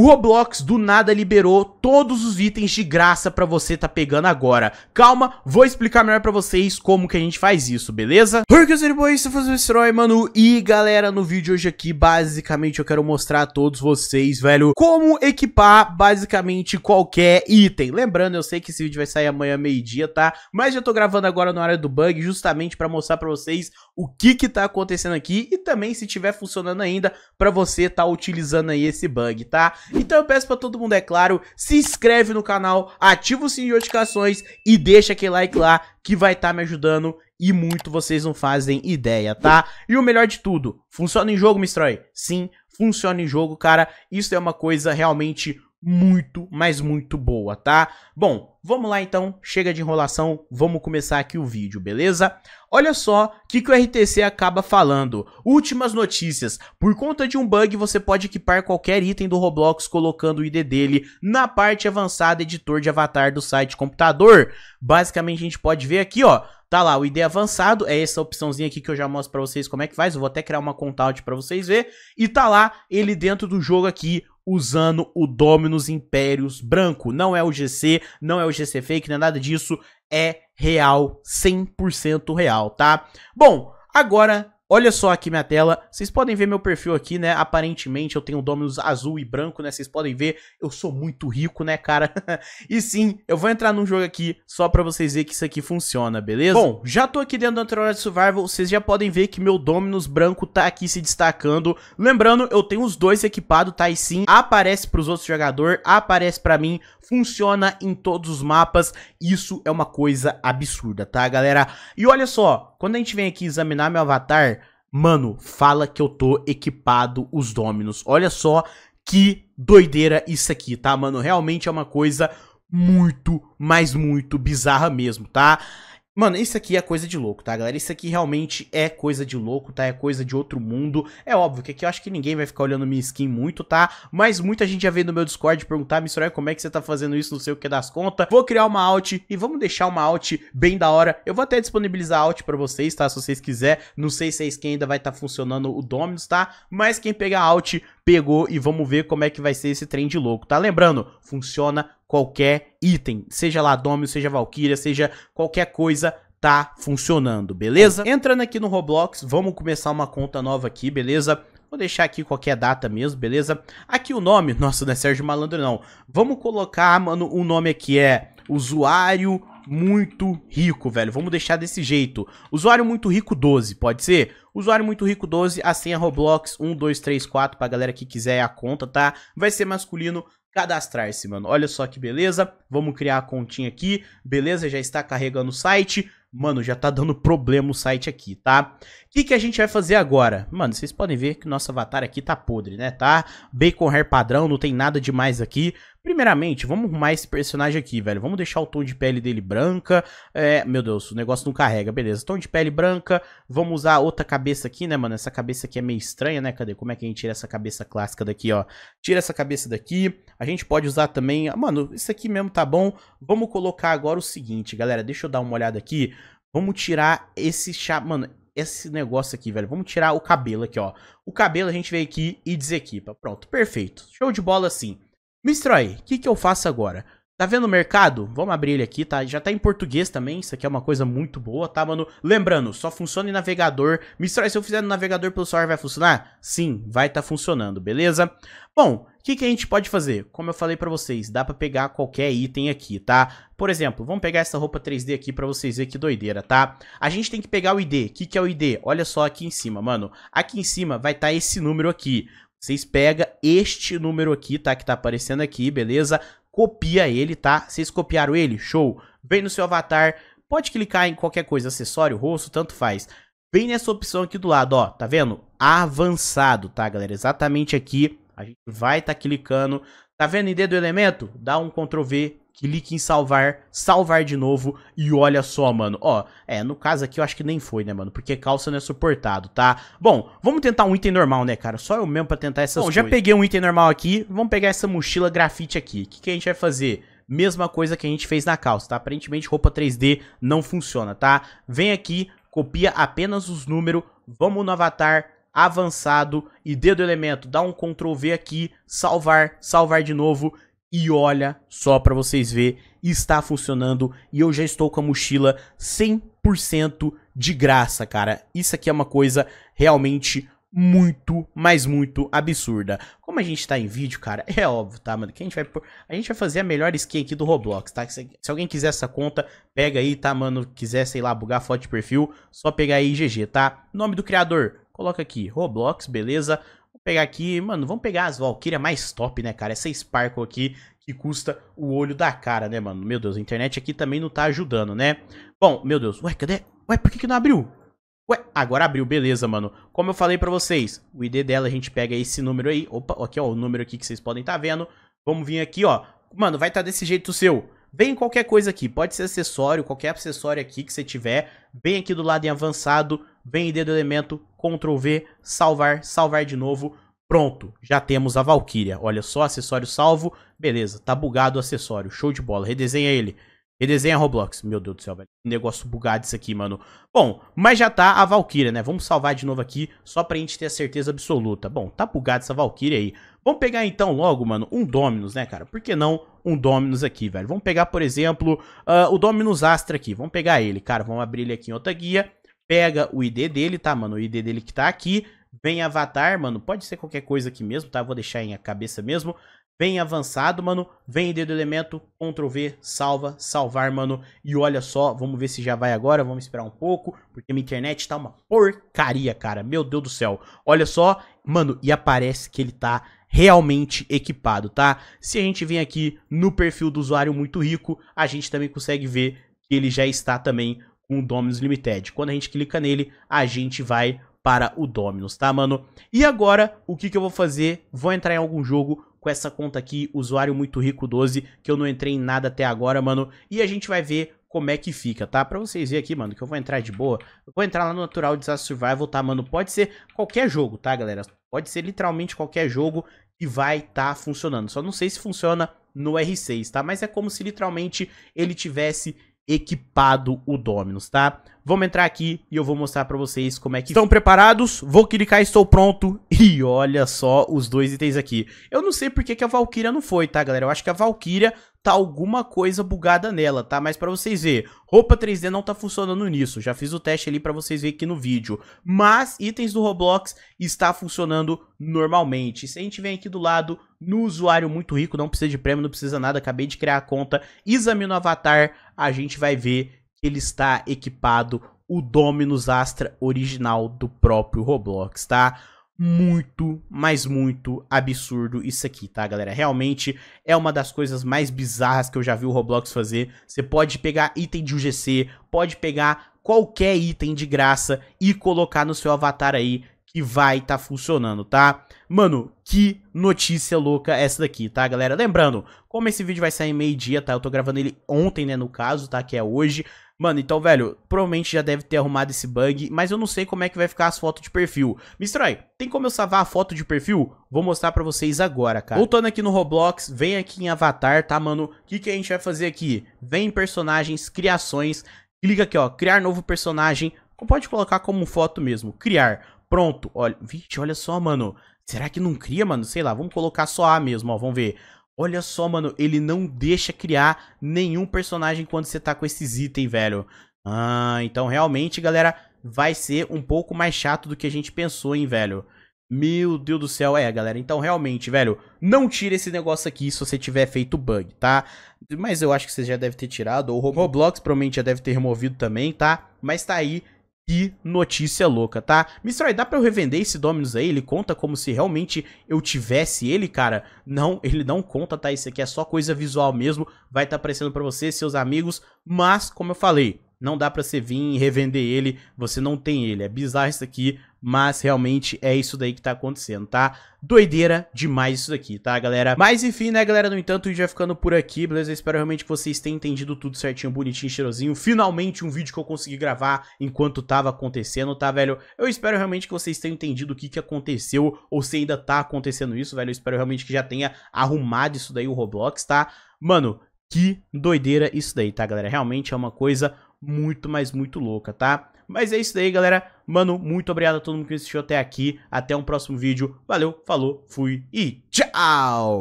O Roblox do nada liberou todos os itens de graça pra você tá pegando agora. Calma, vou explicar melhor pra vocês como que a gente faz isso, beleza? Oi, que eu boys, eu faço o Destroy, mano. E galera, no vídeo hoje aqui, basicamente eu quero mostrar a todos vocês, velho, como equipar basicamente qualquer item. Lembrando, eu sei que esse vídeo vai sair amanhã meio-dia, tá? Mas já tô gravando agora na área do bug, justamente pra mostrar pra vocês o que que tá acontecendo aqui e também se tiver funcionando ainda pra você tá utilizando aí esse bug, tá? Então eu peço pra todo mundo, é claro, se inscreve no canal, ativa o sininho de notificações e deixa aquele like lá que vai estar tá me ajudando e muito vocês não fazem ideia, tá? E o melhor de tudo, funciona em jogo, Mistrói? Sim, funciona em jogo, cara. Isso é uma coisa realmente muito, mas muito boa, tá? Bom, Vamos lá então, chega de enrolação, vamos começar aqui o vídeo, beleza? Olha só o que, que o RTC acaba falando. Últimas notícias. Por conta de um bug, você pode equipar qualquer item do Roblox colocando o ID dele na parte avançada editor de avatar do site computador. Basicamente a gente pode ver aqui, ó. Tá lá, o ID avançado, é essa opçãozinha aqui que eu já mostro pra vocês como é que faz, eu vou até criar uma contaut pra vocês verem E tá lá, ele dentro do jogo aqui, usando o Dominus Impérios branco. Não é o GC, não é o GC fake, não é nada disso. É real, 100% real, tá? Bom, agora Olha só aqui minha tela, vocês podem ver meu perfil aqui, né? Aparentemente eu tenho o Dominus azul e branco, né? Vocês podem ver, eu sou muito rico, né, cara? e sim, eu vou entrar num jogo aqui só pra vocês verem que isso aqui funciona, beleza? Bom, já tô aqui dentro do de Survival, vocês já podem ver que meu Dominus branco tá aqui se destacando. Lembrando, eu tenho os dois equipados, tá? E sim, aparece pros outros jogadores, aparece pra mim, funciona em todos os mapas. Isso é uma coisa absurda, tá, galera? E olha só, quando a gente vem aqui examinar meu avatar, mano, fala que eu tô equipado os Dominos. Olha só que doideira isso aqui, tá, mano? Realmente é uma coisa muito, mas muito bizarra mesmo, tá? Mano, isso aqui é coisa de louco, tá, galera? Isso aqui realmente é coisa de louco, tá? É coisa de outro mundo. É óbvio que aqui eu acho que ninguém vai ficar olhando minha skin muito, tá? Mas muita gente já veio no meu Discord perguntar, Missouri, como é que você tá fazendo isso, não sei o que das contas. Vou criar uma alt e vamos deixar uma alt bem da hora. Eu vou até disponibilizar a alt pra vocês, tá? Se vocês quiserem. Não sei se a skin ainda vai estar tá funcionando o Dominus, tá? Mas quem pegar a alt, pegou e vamos ver como é que vai ser esse trem de louco, tá? Lembrando, funciona qualquer item, seja lá Domino, seja Valkyria, seja qualquer coisa tá funcionando, beleza? Entrando aqui no Roblox, vamos começar uma conta nova aqui, beleza? Vou deixar aqui qualquer data mesmo, beleza? Aqui o nome, nossa, não é Sérgio Malandro não. Vamos colocar, mano, o um nome aqui é usuário muito rico, velho. Vamos deixar desse jeito. Usuário muito rico 12, pode ser? Usuário muito rico 12, a senha Roblox 4 pra galera que quiser a conta, tá? Vai ser masculino cadastrar-se, mano. Olha só que beleza. Vamos criar a continha aqui. Beleza, já está carregando o site. Mano, já tá dando problema o site aqui, tá? O que, que a gente vai fazer agora? Mano, vocês podem ver que nosso avatar aqui tá podre, né? Tá bacon hair padrão, não tem nada demais aqui. Primeiramente, vamos arrumar esse personagem aqui, velho. Vamos deixar o tom de pele dele branca. É, meu Deus, o negócio não carrega. Beleza, tom de pele branca. Vamos usar outra cabeça aqui, né, mano? Essa cabeça aqui é meio estranha, né? Cadê? Como é que a gente tira essa cabeça clássica daqui, ó? Tira essa cabeça daqui. A gente pode usar também... Ah, mano, isso aqui mesmo tá bom. Vamos colocar agora o seguinte, galera. Deixa eu dar uma olhada aqui. Vamos tirar esse chá... Mano, esse negócio aqui, velho. Vamos tirar o cabelo aqui, ó. O cabelo a gente vem aqui e desequipa. Pronto, perfeito. Show de bola, sim. Mistroy, o que, que eu faço agora? Tá vendo o mercado? Vamos abrir ele aqui, tá? Já tá em português também, isso aqui é uma coisa muito boa, tá, mano? Lembrando, só funciona em navegador. Mistrai, se eu fizer no navegador pelo celular, vai funcionar? Sim, vai tá funcionando, beleza? Bom, o que, que a gente pode fazer? Como eu falei pra vocês, dá pra pegar qualquer item aqui, tá? Por exemplo, vamos pegar essa roupa 3D aqui pra vocês verem que doideira, tá? A gente tem que pegar o ID. O que, que é o ID? Olha só aqui em cima, mano. Aqui em cima vai estar tá esse número aqui. Vocês pegam este número aqui, tá? Que tá aparecendo aqui, beleza? Copia ele, tá? Vocês copiaram ele? Show! Vem no seu avatar, pode clicar em qualquer coisa, acessório, rosto, tanto faz. Vem nessa opção aqui do lado, ó, tá vendo? Avançado, tá, galera? Exatamente aqui, a gente vai tá clicando. Tá vendo em dedo elemento? Dá um Ctrl V, clique em salvar, salvar de novo e olha só, mano, ó, é, no caso aqui eu acho que nem foi, né, mano, porque calça não é suportado, tá? Bom, vamos tentar um item normal, né, cara, só eu mesmo pra tentar essas Bom, coisas. já peguei um item normal aqui, vamos pegar essa mochila grafite aqui, o que, que a gente vai fazer? Mesma coisa que a gente fez na calça, tá? Aparentemente roupa 3D não funciona, tá? Vem aqui, copia apenas os números, vamos no avatar, avançado e dedo elemento, dá um Ctrl V aqui, salvar, salvar de novo e olha só para vocês ver, está funcionando e eu já estou com a mochila 100% de graça, cara. Isso aqui é uma coisa realmente muito, mas muito absurda. Como a gente tá em vídeo, cara, é óbvio, tá, mano? Que a gente vai por... a gente vai fazer a melhor skin aqui do Roblox, tá? Se, se alguém quiser essa conta, pega aí, tá, mano? Quiser, sei lá, bugar foto de perfil, só pegar aí GG, tá? Nome do criador, coloca aqui, Roblox, beleza? pegar aqui, mano, vamos pegar as Valkyria mais top, né, cara? Essa Sparkle aqui que custa o olho da cara, né, mano? Meu Deus, a internet aqui também não tá ajudando, né? Bom, meu Deus, ué, cadê? Ué, por que que não abriu? Ué, agora abriu, beleza, mano. Como eu falei pra vocês, o ID dela a gente pega esse número aí. Opa, aqui ó, o número aqui que vocês podem estar tá vendo. Vamos vir aqui, ó. Mano, vai estar tá desse jeito seu. Vem qualquer coisa aqui, pode ser acessório, qualquer acessório aqui que você tiver. Vem aqui do lado em avançado, vem dedo elemento, Ctrl V, salvar, salvar de novo, pronto, já temos a Valkyria. Olha só, acessório salvo, beleza, tá bugado o acessório, show de bola, redesenha ele. Redesenha Roblox. Meu Deus do céu, velho. Negócio bugado isso aqui, mano. Bom, mas já tá a Valkyria, né? Vamos salvar de novo aqui, só pra gente ter a certeza absoluta. Bom, tá bugado essa Valkyria aí. Vamos pegar então logo, mano, um Dominus, né, cara? Por que não um Dominus aqui, velho? Vamos pegar, por exemplo, uh, o Dominus Astra aqui. Vamos pegar ele, cara. Vamos abrir ele aqui em outra guia pega o ID dele, tá, mano? O ID dele que tá aqui, vem avatar, mano, pode ser qualquer coisa aqui mesmo, tá? Vou deixar em a cabeça mesmo. Vem avançado, mano, vem ID do elemento, Ctrl V, salva, salvar, mano. E olha só, vamos ver se já vai agora, vamos esperar um pouco, porque minha internet tá uma porcaria, cara. Meu Deus do céu. Olha só, mano, e aparece que ele tá realmente equipado, tá? Se a gente vem aqui no perfil do usuário muito rico, a gente também consegue ver que ele já está também um Dominus Limited. Quando a gente clica nele, a gente vai para o Dominus, tá, mano? E agora, o que, que eu vou fazer? Vou entrar em algum jogo com essa conta aqui, usuário muito rico 12, que eu não entrei em nada até agora, mano. E a gente vai ver como é que fica, tá? Pra vocês verem aqui, mano, que eu vou entrar de boa. Eu vou entrar lá no Natural Disaster Survival, tá, mano? Pode ser qualquer jogo, tá, galera? Pode ser literalmente qualquer jogo e vai estar tá funcionando. Só não sei se funciona no R6, tá? Mas é como se literalmente ele tivesse equipado o Dominus, tá? Vamos entrar aqui e eu vou mostrar pra vocês como é que... Estão preparados? Vou clicar, estou pronto. E olha só os dois itens aqui. Eu não sei porque que a Valkyria não foi, tá, galera? Eu acho que a Valkyria tá alguma coisa bugada nela, tá? Mas pra vocês verem, roupa 3D não tá funcionando nisso. Já fiz o teste ali pra vocês verem aqui no vídeo. Mas itens do Roblox está funcionando normalmente. Se a gente vem aqui do lado no usuário muito rico, não precisa de prêmio, não precisa nada, acabei de criar a conta, examino o avatar, a gente vai ver que ele está equipado o Dominus Astra original do próprio Roblox, tá? muito, mas muito absurdo isso aqui, tá, galera? Realmente é uma das coisas mais bizarras que eu já vi o Roblox fazer. Você pode pegar item de UGC, pode pegar qualquer item de graça e colocar no seu avatar aí que vai estar tá funcionando, tá? Mano, que notícia louca essa daqui, tá, galera? Lembrando, como esse vídeo vai sair meio-dia, tá? Eu tô gravando ele ontem, né, no caso, tá? Que é hoje. Mano, então, velho, provavelmente já deve ter arrumado esse bug, mas eu não sei como é que vai ficar as fotos de perfil. Mistrói, tem como eu salvar a foto de perfil? Vou mostrar pra vocês agora, cara. Voltando aqui no Roblox, vem aqui em Avatar, tá, mano? O que, que a gente vai fazer aqui? Vem em personagens, criações, clica aqui, ó, criar novo personagem, pode colocar como foto mesmo, criar. Pronto, olha, vixe, olha só, mano. Será que não cria, mano? Sei lá, vamos colocar só A mesmo, ó, vamos ver. Olha só, mano, ele não deixa criar nenhum personagem quando você tá com esses itens, velho. Ah, então realmente, galera, vai ser um pouco mais chato do que a gente pensou, hein, velho. Meu Deus do céu, é, galera. Então, realmente, velho, não tira esse negócio aqui se você tiver feito bug, tá? Mas eu acho que você já deve ter tirado, ou o Roblox provavelmente já deve ter removido também, tá? Mas tá aí, que notícia louca, tá? Mistroy, dá pra eu revender esse Dominus aí? Ele conta como se realmente eu tivesse ele, cara? Não, ele não conta, tá? Isso aqui é só coisa visual mesmo. Vai estar tá aparecendo pra você, seus amigos. Mas, como eu falei, não dá para você vir e revender ele, você não tem ele. É bizarro isso aqui, mas realmente é isso daí que tá acontecendo, tá? Doideira demais isso daqui, tá, galera? Mas enfim, né, galera? No entanto, o vídeo vai ficando por aqui, beleza? Eu espero realmente que vocês tenham entendido tudo certinho, bonitinho, cheirosinho. Finalmente um vídeo que eu consegui gravar enquanto tava acontecendo, tá, velho? Eu espero realmente que vocês tenham entendido o que que aconteceu ou se ainda tá acontecendo isso, velho. Eu espero realmente que já tenha arrumado isso daí o Roblox, tá? Mano, que doideira isso daí, tá, galera? Realmente é uma coisa muito, mas muito louca, tá? Mas é isso aí galera. Mano, muito obrigado a todo mundo que assistiu até aqui. Até um próximo vídeo. Valeu, falou, fui e tchau!